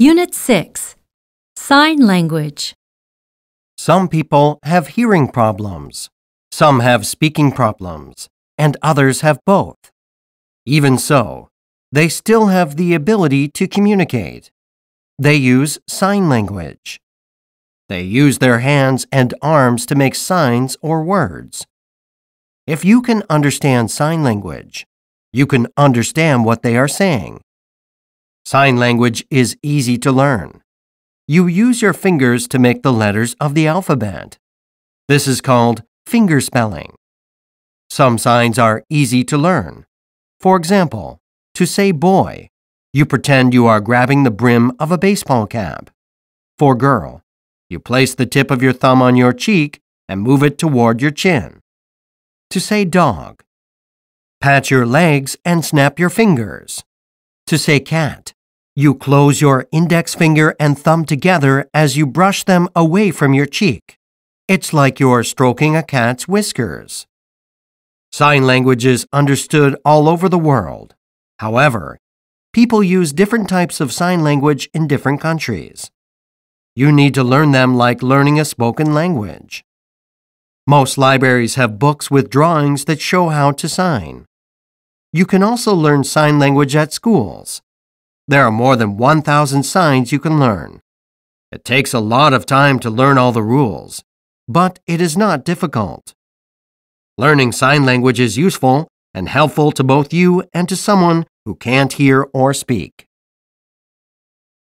Unit 6 Sign Language Some people have hearing problems, some have speaking problems, and others have both. Even so, they still have the ability to communicate. They use sign language. They use their hands and arms to make signs or words. If you can understand sign language, you can understand what they are saying Sign language is easy to learn. You use your fingers to make the letters of the alphabet. This is called fingerspelling. Some signs are easy to learn. For example, to say boy, you pretend you are grabbing the brim of a baseball cap. For girl, you place the tip of your thumb on your cheek and move it toward your chin. To say dog, pat your legs and snap your fingers. To say cat, you close your index finger and thumb together as you brush them away from your cheek. It's like you're stroking a cat's whiskers. Sign language is understood all over the world. However, people use different types of sign language in different countries. You need to learn them like learning a spoken language. Most libraries have books with drawings that show how to sign. You can also learn sign language at schools. There are more than 1,000 signs you can learn. It takes a lot of time to learn all the rules, but it is not difficult. Learning sign language is useful and helpful to both you and to someone who can't hear or speak.